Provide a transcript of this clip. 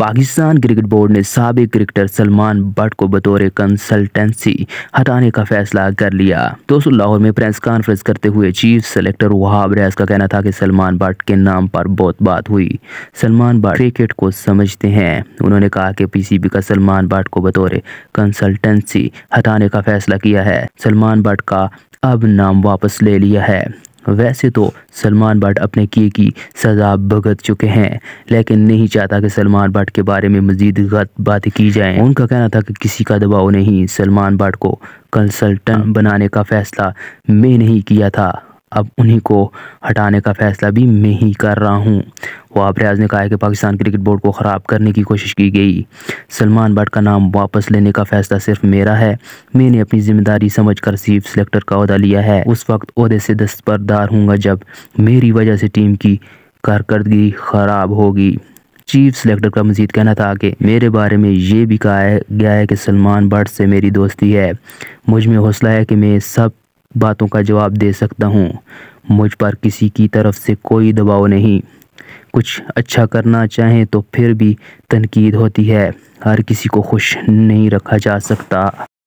Pakistan cricket board ने सबक cricketer Salman Bhatt को बतौर कंसल्टेंसी हटाने का फैसला कर लिया दोस्तों लाहौर में प्रेस कॉन्फ्रेंस करते हुए चीफ सेलेक्टर वहाब रैस का कहना था कि सलमान भट्ट के नाम पर बहुत बात हुई सलमान भट्ट क्रिकेट को समझते हैं उन्होंने कहा कि पीसीबी का सलमान भट्ट को बतौर कंसल्टेंसी हटाने का फैसला किया है सलमान भट्ट का अब नाम वापस ले लिया है वैसे तो सलमान भट्ट अपने किए की सज़ा भगत चुके हैं लेकिन नहीं चाहता कि सलमान भट्ट के बारे में मजीद गलत बातें की जाएं। उनका कहना था कि किसी का दबाव नहीं सलमान भट्ट को कंसल्टेंट हाँ। बनाने का फैसला मैं नहीं किया था अब उन्हीं को हटाने का फैसला भी मैं ही कर रहा हूँ वहाब रियाज ने कहा कि पाकिस्तान क्रिकेट बोर्ड को ख़राब करने की कोशिश की गई सलमान भट्ट का नाम वापस लेने का फैसला सिर्फ मेरा है मैंने अपनी जिम्मेदारी समझ कर चीफ सेलेक्टर का अहदा लिया है उस वक्त अहदे से दस्तबरदार हूँगा जब मेरी वजह से टीम की कारकर्दगी ख़राब होगी चीफ सेलेक्टर का मजीद कहना था कि मेरे बारे में ये भी कहा गया है कि सलमान भट्ट से मेरी दोस्ती है मुझ में हौसला है कि मैं सब बातों का जवाब दे सकता हूँ मुझ पर किसी की तरफ से कोई दबाव नहीं कुछ अच्छा करना चाहें तो फिर भी तनकीद होती है हर किसी को खुश नहीं रखा जा सकता